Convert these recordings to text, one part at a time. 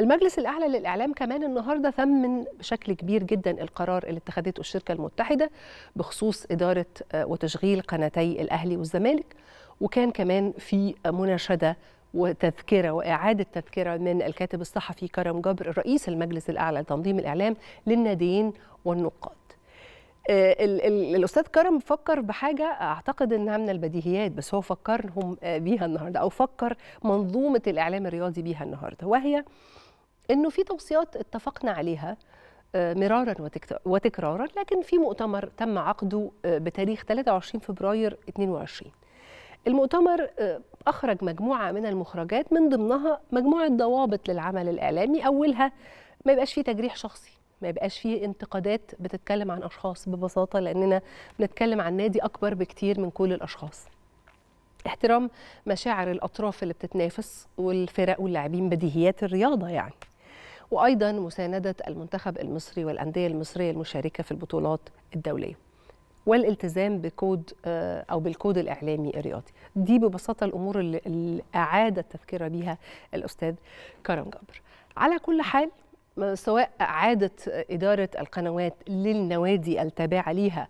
المجلس الاعلى للاعلام كمان النهارده ثمن بشكل كبير جدا القرار اللي اتخذته الشركه المتحده بخصوص اداره آه، وتشغيل قناتي الاهلي والزمالك وكان كمان في مناشده وتذكرة وإعادة تذكرة من الكاتب الصحفي كرم جبر رئيس المجلس الأعلى لتنظيم الإعلام للناديين والنقاد آه، الاستاذ كرم فكر بحاجه اعتقد انها من البديهيات بس هو فكرهم آه، بيها النهارده او فكر منظومه الاعلام الرياضي بيها النهارده وهي انه في توصيات اتفقنا عليها آه، مرارا وتكرارا لكن في مؤتمر تم عقده بتاريخ 23 فبراير 22 المؤتمر اخرج مجموعه من المخرجات من ضمنها مجموعه ضوابط للعمل الاعلامي اولها ما يبقاش فيه تجريح شخصي ما يبقاش فيه انتقادات بتتكلم عن اشخاص ببساطه لاننا بنتكلم عن نادي اكبر بكتير من كل الاشخاص احترام مشاعر الاطراف اللي بتتنافس والفرق واللاعبين بديهيات الرياضه يعني وايضا مسانده المنتخب المصري والانديه المصريه المشاركه في البطولات الدوليه والالتزام بكود آه، او بالكود الاعلامي الرياضي دي ببساطه الامور اللي اعاد التفكير بيها الاستاذ كرم جبر على كل حال سواء اعاده اداره القنوات للنوادي التابعه ليها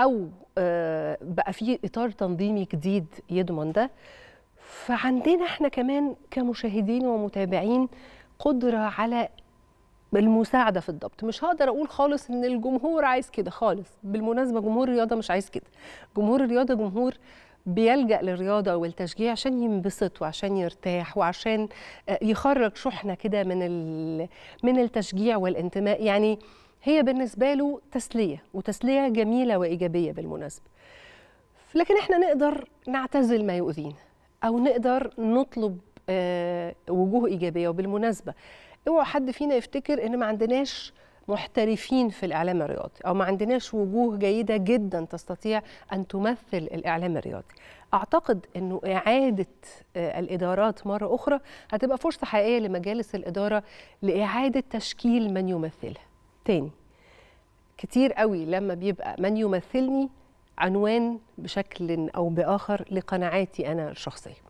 او آه، بقى في اطار تنظيمي جديد يضمن ده فعندنا احنا كمان كمشاهدين ومتابعين قدره على بالمساعدة في الضبط مش هقدر أقول خالص إن الجمهور عايز كده خالص بالمناسبة جمهور الرياضة مش عايز كده جمهور الرياضة جمهور بيلجأ للرياضة والتشجيع عشان ينبسط وعشان يرتاح وعشان آه، يخرج شحنة كده من من التشجيع والانتماء يعني هي بالنسبة له تسلية وتسلية جميلة وإيجابية بالمناسبة لكن احنا نقدر نعتزل ما يؤذينا أو نقدر نطلب آه، وجوه إيجابية وبالمناسبة اوعى حد فينا يفتكر إن ما عندناش محترفين في الإعلام الرياضي أو ما عندناش وجوه جيدة جدا تستطيع أن تمثل الإعلام الرياضي أعتقد أنه إعادة آه، الإدارات مرة أخرى هتبقى فرصة حقيقية لمجالس الإدارة لإعادة تشكيل من يمثلها تاني كتير قوي لما بيبقى من يمثلني عنوان بشكل أو بآخر لقناعاتي أنا الشخصية